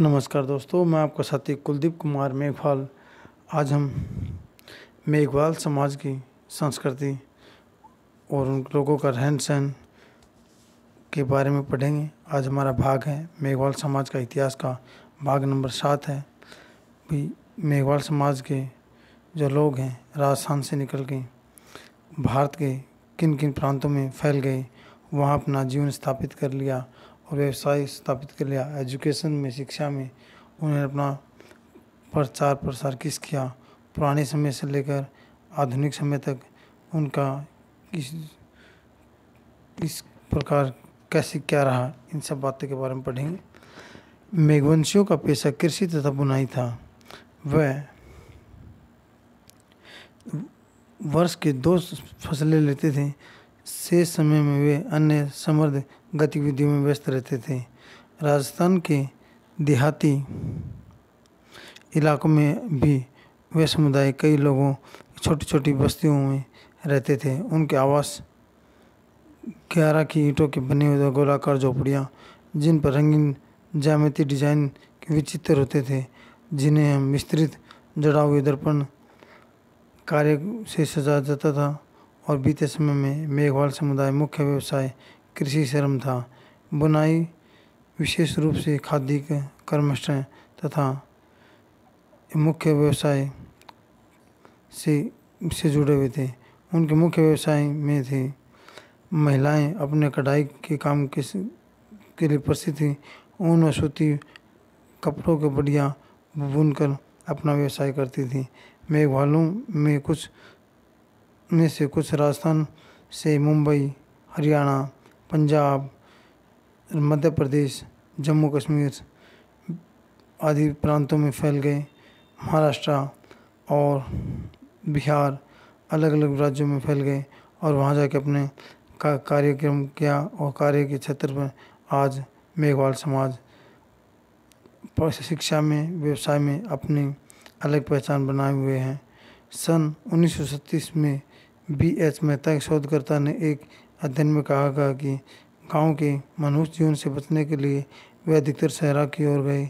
नमस्कार दोस्तों मैं आपका साथी कुलदीप कुमार मेघवाल आज हम मेघवाल समाज की संस्कृति और उन लोगों का रहन सहन के बारे में पढ़ेंगे आज हमारा भाग है मेघवाल समाज का इतिहास का भाग नंबर सात है भी मेघवाल समाज के जो लोग हैं राजस्थान से निकल के भारत के किन किन प्रांतों में फैल गए वहाँ अपना जीवन स्थापित कर लिया और व्यवसाय स्थापित कर लिया एजुकेशन में शिक्षा में उन्होंने अपना प्रचार प्रसार किस किया पुराने समय से लेकर आधुनिक समय तक उनका किस किस प्रकार कैसे क्या रहा इन सब बातों के बारे में पढ़ेंगे मेघवंशियों का पेशा कृषि तथा बुनाई था वह वर्ष के दो फसलें लेते थे से समय में वे अन्य समर्थ गतिविधियों में व्यस्त रहते थे राजस्थान के देहाती इलाकों में भी वे समुदाय कई लोगों छोटी छोटी बस्तियों में रहते थे उनके आवास ग्यारह की ईंटों के बने हुए गोलाकार झोपड़ियाँ जिन पर रंगीन जामती डिजाइन के विचित्र होते थे जिन्हें हम विस्तृत जड़ा हुए दर्पण कार्य से सजाया जाता था और बीते समय में मेघवाल समुदाय मुख्य व्यवसाय कृषि श्रम था बुनाई विशेष रूप से खादी कर्मष्ट तथा मुख्य व्यवसाय से से जुड़े हुए थे उनके मुख्य व्यवसाय में थे महिलाएं अपने कढ़ाई के काम के, के लिए प्रसिद्ध थी ऊन और सूती कपड़ों के बढ़िया बुनकर अपना व्यवसाय करती थी मेघवालों में कुछ में से कुछ राजस्थान से मुंबई हरियाणा पंजाब मध्य प्रदेश जम्मू कश्मीर आदि प्रांतों में फैल गए महाराष्ट्र और बिहार अलग अलग राज्यों में फैल गए और वहाँ जाके अपने का कार्यक्रम किया और कार्य के क्षेत्र में आज मेघवाल समाज शिक्षा में व्यवसाय में अपनी अलग पहचान बनाए हुए हैं सन 1937 में बी एच मेहता के शोधकर्ता ने एक अध्ययन में कहा था कि गांव के मनुष्य जीवन से बचने के लिए वे अधिकतर शहरा की ओर गए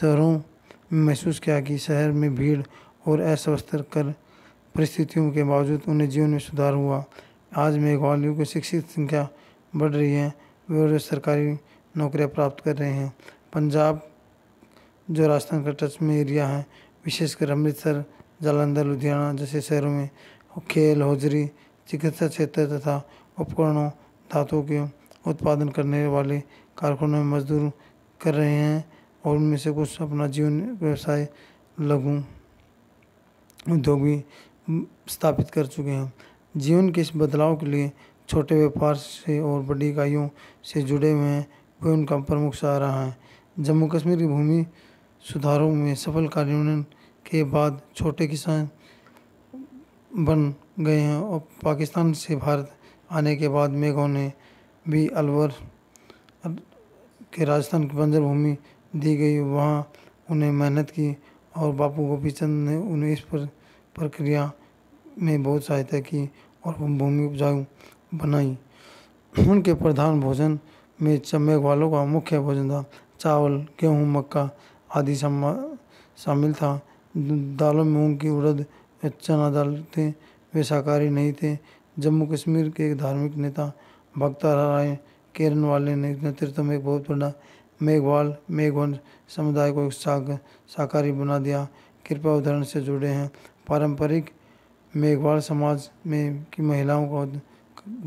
शहरों में महसूस किया कि शहर में भीड़ और अस्वस्थ कर परिस्थितियों के बावजूद उन्हें जीवन में सुधार हुआ आज मेघवालियों की शिक्षित संख्या बढ़ रही है वे सरकारी नौकरियां प्राप्त कर रहे हैं पंजाब जो राजस्थान का टच में एरिया है विशेषकर अमृतसर जालंधर लुधियाना जैसे शहरों में खेल हौजरी चिकित्सा क्षेत्र तथा उपकरणों धातुओं के उत्पादन करने वाले कारखानों में मजदूर कर रहे हैं और उनमें से कुछ अपना जीवन व्यवसाय लघु उद्योग भी स्थापित कर चुके हैं जीवन के इस बदलाव के लिए छोटे व्यापार से और बड़ी इकाइयों से जुड़े हुए हैं वे उनका प्रमुख सहारा है जम्मू कश्मीर की भूमि सुधारों में सफल कार्यान्वयन के बाद छोटे किसान बन गए हैं और पाकिस्तान से भारत आने के बाद मेघों ने भी अलवर के राजस्थान की बंजर भूमि दी गई वहाँ उन्हें मेहनत की और बापू गोपी चंद ने उन्हें इस पर प्रक्रिया में बहुत सहायता की और भूमि उपजाऊ बनाई उनके प्रधान भोजन में चमेघ वालों का मुख्य भोजन था चावल गेहूँ मक्का आदि शामिल था दालों में मूंग की उड़द चना दाल थे वे शाकाहारी नहीं थे जम्मू कश्मीर के एक धार्मिक नेता राय केरन वाले ने नेतृत्व में एक बहुत बड़ा मेघवाल मेघवंश समुदाय को एक शाकाहारी बना दिया कृपा उदाहरण से जुड़े हैं पारंपरिक मेघवाल समाज में की महिलाओं को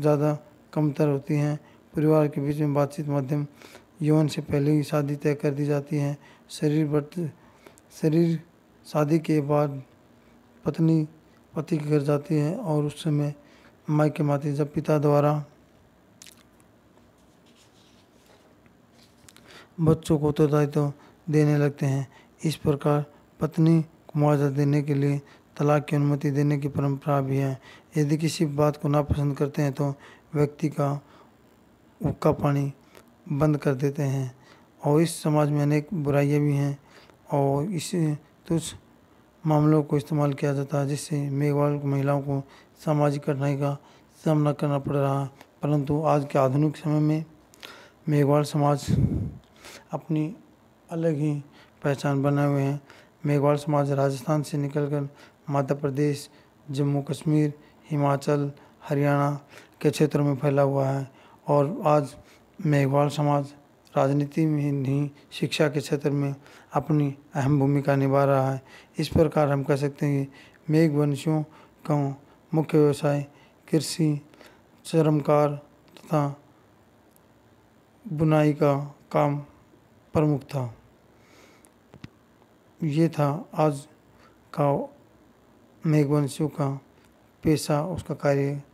ज़्यादा कमतर होती हैं परिवार के बीच में बातचीत माध्यम यौन से पहले ही शादी तय कर दी जाती है शरीर बट शरीर शादी के बाद पत्नी पति के घर जाती है और उस समय मायके के माते जब पिता द्वारा बच्चों को उत्तरदायित्व देने लगते हैं इस प्रकार पत्नी को मुआवजा देने के लिए तलाक की अनुमति देने की परंपरा भी है यदि किसी बात को नापसंद करते हैं तो व्यक्ति का उक्का पानी बंद कर देते हैं और इस समाज में अनेक बुराइयाँ भी हैं और इस तो मामलों को इस्तेमाल किया जाता है जिससे मेघवाल महिलाओं को सामाजिक कठिनाई का सामना करना पड़ रहा है परंतु आज के आधुनिक समय में मेघवाल समाज अपनी अलग ही पहचान बनाए हुए हैं मेघवाल समाज राजस्थान से निकलकर मध्य प्रदेश जम्मू कश्मीर हिमाचल हरियाणा के क्षेत्रों में फैला हुआ है और आज मेघवाल समाज राजनीति में नहीं शिक्षा के क्षेत्र में अपनी अहम भूमिका निभा रहा है इस प्रकार हम कह सकते हैं कि मेघवंशियों का मुख्य व्यवसाय कृषि चरमकार तथा बुनाई का काम प्रमुख था ये था आज का मेघवंशियों का पेशा उसका कार्य